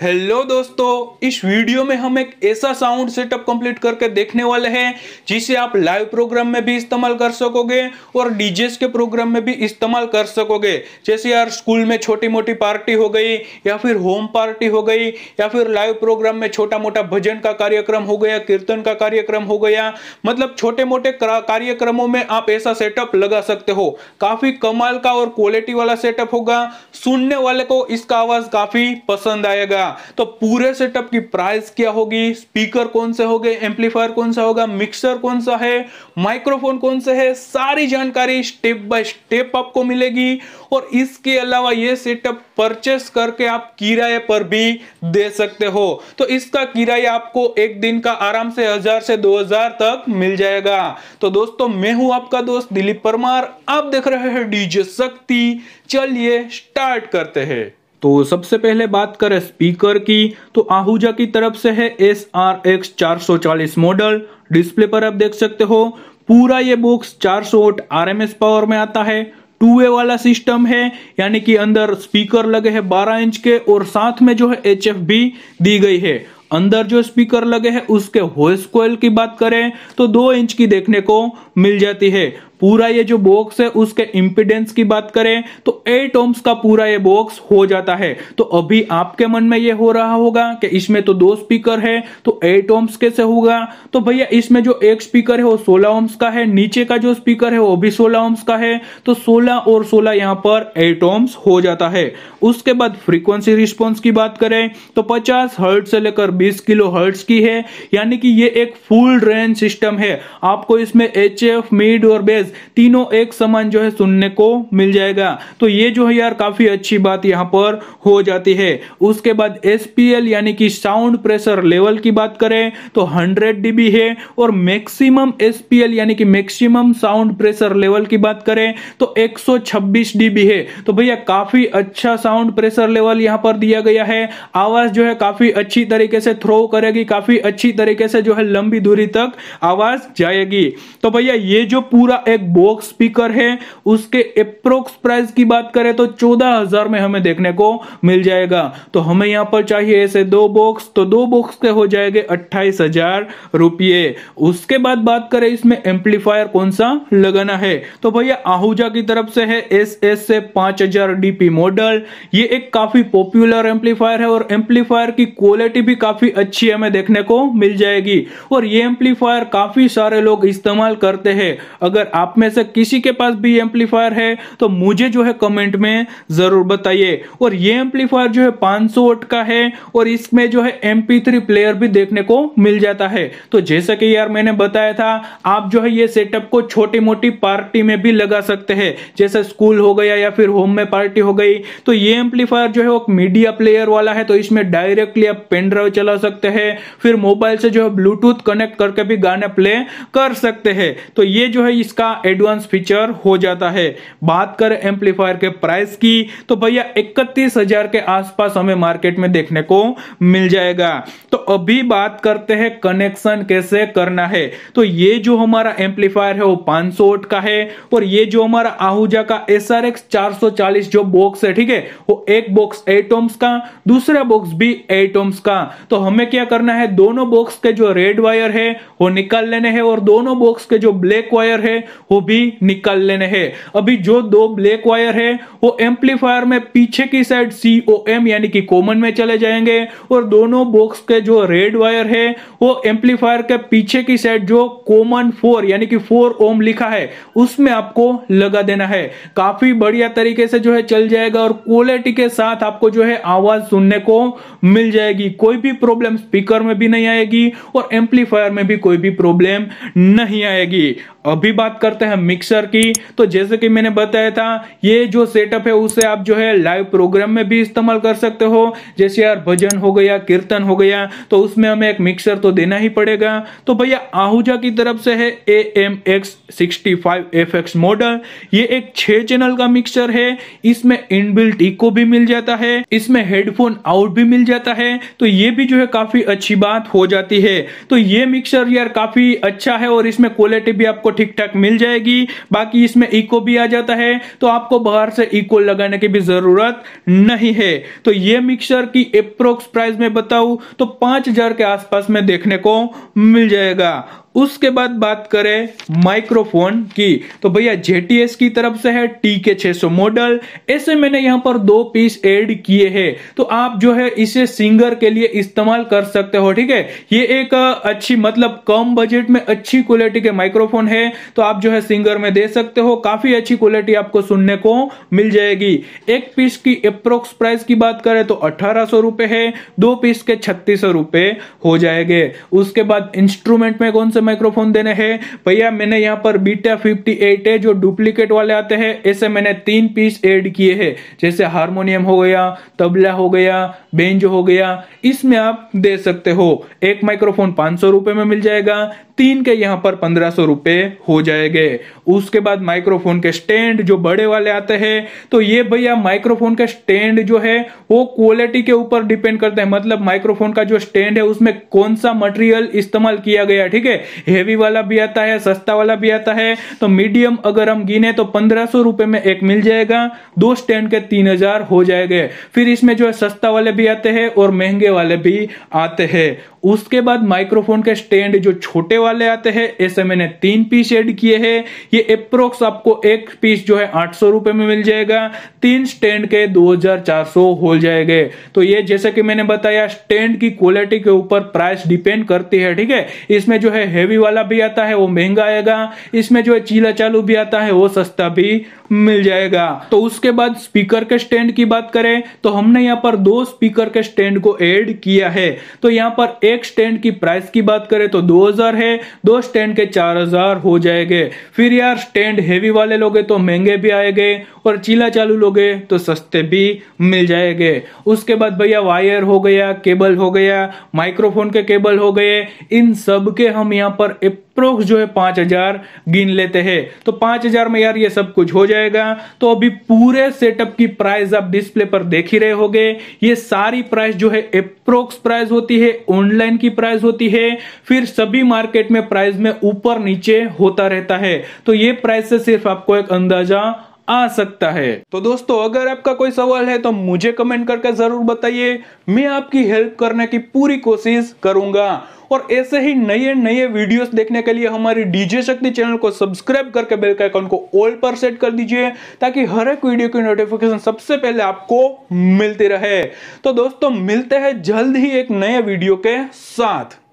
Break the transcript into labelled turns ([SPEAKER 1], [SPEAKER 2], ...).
[SPEAKER 1] hello दोस्तों इस video में हम एक ऐसा साउंड सेटअप कंप्लीट करके देखने वाले हैं जिसे आप लाइव प्रोग्राम में भी इस्तेमाल कर सकोगे और डीजेस के प्रोग्राम में भी इस्तेमाल कर सकोगे जैसे यार स्कूल में छोटी मोटी पार्टी हो गई या फिर होम पार्टी हो गई या फिर लाइव प्रोग्राम में छोटा मोटा भजन का कार्यक्रम हो गया कीर्तन का कार्यक्रम हो गया मतलब छोटे मोटे कार्यक्रमों में आप ऐसा सेटअप लगा सकते हो काफ़ी कमाल का और क्वालिटी वाला सेटअप होगा सुनने वाले को इसका आवाज़ काफ़ी पसंद आएगा तो पूरे सेटअप की प्राइस क्या होगी स्पीकर कौन से होंगे एम्पलीफायर कौन सा होगा मिक्सर कौन सा है माइक्रोफोन कौन सा है सारी जानकारी स्टेप बाय स्टेप आपको मिलेगी और इसके अलावा ये सेटअप परचेस करके आप किराए पर भी दे सकते हो तो इसका किराया आपको एक दिन का आराम से हजार से दो हजार तक मिल जाएगा तो दोस्तों मैं हूं आपका दोस्त दिलीप परमार आप देख रहे हैं डीजे शक्ति चलिए स्टार्ट करते हैं तो सबसे पहले बात करें स्पीकर की तो आहूजा की तरफ से है एस आर एक्स चार सौ चालीस मॉडल डिस्प्ले पर आप देख सकते हो पूरा ये बॉक्स चार सौ वोट आर पावर में आता है टू वे वाला सिस्टम है यानी कि अंदर स्पीकर लगे हैं बारह इंच के और साथ में जो है एच एफ भी दी गई है अंदर जो स्पीकर लगे हैं उसके वॉइस कोयल की बात करें तो दो इंच की देखने को मिल जाती है पूरा ये जो बॉक्स है उसके इंपिडेंस की बात करें तो एट ओम्स का पूरा ये बॉक्स हो जाता है तो अभी आपके मन में ये हो रहा होगा कि इसमें तो दो स्पीकर है तो एट ओम्स कैसे होगा तो भैया इसमें जो एक स्पीकर है वो सोलह ओम्स का है नीचे का जो स्पीकर है वो भी सोलह ओम्स का है तो सोलह और सोलह यहाँ पर एट ओम्स हो जाता है उसके बाद फ्रीक्वेंसी रिस्पॉन्स की बात करें तो पचास हर्ट से लेकर बीस किलो हर्ट्स की है यानी कि ये एक फुल रेंज सिस्टम है आपको इसमें एच मिड और बेस मैसेज तीनों एक समान जो है सुनने को मिल जाएगा तो ये जो है यार काफी अच्छी बात यहाँ पर हो जाती है उसके बाद एस यानी कि साउंड प्रेशर लेवल की बात करें तो 100 डीबी है और मैक्सिमम एस यानी कि मैक्सिमम साउंड प्रेशर लेवल की बात करें तो 126 डीबी है तो भैया काफी अच्छा साउंड प्रेशर लेवल यहाँ पर दिया गया है आवाज जो है काफी अच्छी तरीके से थ्रो करेगी काफी अच्छी तरीके से जो है लंबी दूरी तक आवाज जाएगी तो भैया ये जो पूरा एक एक बॉक्स स्पीकर है उसके अप्रोक्स प्राइस की बात करें तो चौदह हजार में हमें देखने को मिल जाएगा तो हमें यहाँ पर चाहिए ऐसे दो बॉक्स तो दो बॉक्स के हो जाएंगे अट्ठाईस हजार रुपये उसके बाद बात करें इसमें एम्पलीफायर कौन सा लगाना है तो भैया आहूजा की तरफ से है एस एस से पांच हजार डीपी मॉडल ये एक काफी पॉपुलर एम्पलीफायर है और एम्पलीफायर की क्वालिटी भी काफी अच्छी हमें देखने को मिल जाएगी और ये एम्पलीफायर काफी सारे लोग इस्तेमाल करते हैं अगर आप आप में से किसी के पास भी एम्पलीफायर है तो मुझे जो है कमेंट में जरूर बताइए और ये एम्पलीफायर जो है 500 सौ का है और इसमें जो है एमपी प्लेयर भी देखने को मिल जाता है तो जैसा कि यार मैंने बताया था आप जो है ये सेटअप को छोटी मोटी पार्टी में भी लगा सकते हैं जैसे स्कूल हो गया या फिर होम में पार्टी हो गई तो ये एम्पलीफायर जो है वो मीडिया प्लेयर वाला है तो इसमें डायरेक्टली आप पेन ड्राइव चला सकते हैं फिर मोबाइल से जो है ब्लूटूथ कनेक्ट करके भी गाने प्ले कर सकते हैं तो ये जो है इसका एडवांस फीचर हो जाता है बात कर एम्पलीफायर के प्राइस की तो भैया इकतीस हजार के आसपास हमें मार्केट में देखने को मिल जाएगा तो अभी बात करते हैं कनेक्शन कैसे करना है तो ये जो हमारा एम्पलीफायर है वो पांच सौ का है और ये जो हमारा आहूजा का एस आर एक्स चार सौ चालीस जो बॉक्स है ठीक है वो एक बॉक्स एट ओम्स का दूसरा बॉक्स भी एट ओम्स का तो हमें क्या करना है दोनों बॉक्स के जो रेड वायर है वो निकाल लेने हैं और दोनों बॉक्स के जो ब्लैक वायर है वो भी निकाल लेने हैं अभी जो दो ब्लैक वायर है वो एम्पलीफायर में पीछे की साइड सी ओ एम यानी कि कॉमन में चले जाएंगे और दोनों बॉक्स के जो रेड वायर है वो एम्पलीफायर के पीछे की साइड जो कॉमन फोर यानी कि फोर ओम लिखा है उसमें आपको लगा देना है काफी बढ़िया तरीके से जो है चल जाएगा और क्वालिटी के साथ आपको जो है आवाज सुनने को मिल जाएगी कोई भी प्रॉब्लम स्पीकर में भी नहीं आएगी और एम्पलीफायर में भी कोई भी प्रॉब्लम नहीं आएगी अभी बात करते करते हैं मिक्सर की तो जैसे कि मैंने बताया था ये जो सेटअप है उसे आप जो है लाइव प्रोग्राम में भी इस्तेमाल कर सकते हो जैसे यार भजन हो गया कीर्तन हो गया तो उसमें हमें एक मिक्सर तो देना ही पड़ेगा तो भैया आहूजा की तरफ से है A M X sixty five F X model ये एक छह चैनल का मिक्सर है इसमें इनबिल्ट इको भी मिल जाता है इसमें हेडफोन आउट भी मिल जाता है तो ये भी जो है काफी अच्छी बात हो जाती है तो ये मिक्सर यार काफी अच्छा है और इसमें क्वालिटी भी आपको ठीक ठाक मिल जाए जाएगी बाकी इसमें इको भी आ जाता है तो आपको बाहर से इको लगाने की भी जरूरत नहीं है तो ये मिक्सर की अप्रोक्स प्राइस में बताऊ तो पांच हजार के आसपास में देखने को मिल जाएगा उसके बाद बात करें माइक्रोफोन की तो भैया जेटीएस की तरफ से है टी के छह मॉडल ऐसे मैंने यहां पर दो पीस ऐड किए हैं तो आप जो है इसे सिंगर के लिए इस्तेमाल कर सकते हो ठीक है ये एक अच्छी मतलब कम बजट में अच्छी क्वालिटी के माइक्रोफोन है तो आप जो है सिंगर में दे सकते हो काफी अच्छी क्वालिटी आपको सुनने को मिल जाएगी एक पीस की अप्रोक्स प्राइस की बात करें तो अठारह सौ रुपए है दो पीस के छत्तीस सौ रुपए हो जाएंगे उसके बाद इंस्ट्रूमेंट में कौन सा से माइक्रोफोन देने हैं भैया मैंने यहाँ पर बीटा फिफ्टी एट है जो डुप्लीकेट वाले आते हैं ऐसे मैंने तीन पीस एड किए है जैसे हारमोनियम हो गया तबला हो गया बेंज हो गया इसमें आप दे सकते हो एक माइक्रोफोन पांच सौ में मिल जाएगा तीन के यहाँ पर पंद्रह सौ रुपए हो जाएंगे उसके बाद माइक्रोफोन के स्टैंड जो बड़े वाले आते हैं तो ये भैया माइक्रोफोन का स्टैंड जो है वो क्वालिटी के ऊपर डिपेंड करते हैं मतलब माइक्रोफोन का जो स्टैंड है उसमें कौन सा मटेरियल इस्तेमाल किया गया ठीक है हैवी वाला भी आता है सस्ता वाला भी आता है तो मीडियम अगर हम गिने तो पंद्रह सौ रुपए में एक मिल जाएगा दो स्टैंड के तीन हजार हो जाएंगे फिर इसमें जो है सस्ता वाले भी आते हैं और महंगे वाले भी आते हैं उसके बाद माइक्रोफोन के स्टैंड जो छोटे वाले आते हैं ऐसे मैंने तीन पीस ऐड किए हैं ये अप्रोक्स आपको एक पीस जो है आठ सौ रुपए में मिल जाएगा तीन स्टैंड के दो हजार चार सौ हो जाएंगे तो ये जैसे कि मैंने बताया स्टैंड की क्वालिटी के ऊपर प्राइस डिपेंड करती है ठीक है इसमें जो है हैवी वाला भी आता है वो महंगा आएगा इसमें जो है चीला चालू भी आता है वो सस्ता भी मिल जाएगा तो उसके बाद स्पीकर के स्टैंड की बात करें तो हमने यहाँ पर दो स्पीकर के स्टैंड को ऐड किया है तो यहाँ पर एक स्टैंड की प्राइस की बात करें तो 2000 है दो स्टैंड के 4000 हो जाएंगे फिर यार स्टैंड हैवी वाले लोगे तो महंगे भी आएंगे और चीला चालू लोगे तो सस्ते भी मिल जाएंगे उसके बाद भैया वायर हो गया केबल हो गया माइक्रोफोन के केबल हो गए इन सब के हम यहाँ यहाँ पर अप्रोक्स जो है पांच हजार गिन लेते हैं तो पांच हजार में यार ये सब कुछ हो जाएगा तो अभी पूरे सेटअप की प्राइस आप डिस्प्ले पर देख ही रहे हो ये सारी प्राइस जो है अप्रोक्स प्राइस होती है ऑनलाइन की प्राइस होती है फिर सभी मार्केट में प्राइस में ऊपर नीचे होता रहता है तो ये प्राइस से सिर्फ आपको एक अंदाजा आ सकता है तो दोस्तों अगर आपका कोई सवाल है तो मुझे कमेंट करके जरूर बताइए मैं आपकी हेल्प करने की पूरी कोशिश करूंगा और ऐसे ही नए नए वीडियोस देखने के लिए हमारी डीजे शक्ति चैनल को सब्सक्राइब करके बेल का आइकन को ऑल पर सेट कर दीजिए ताकि हर एक वीडियो की नोटिफिकेशन सबसे पहले आपको मिलती रहे तो दोस्तों मिलते हैं जल्द ही एक नए वीडियो के साथ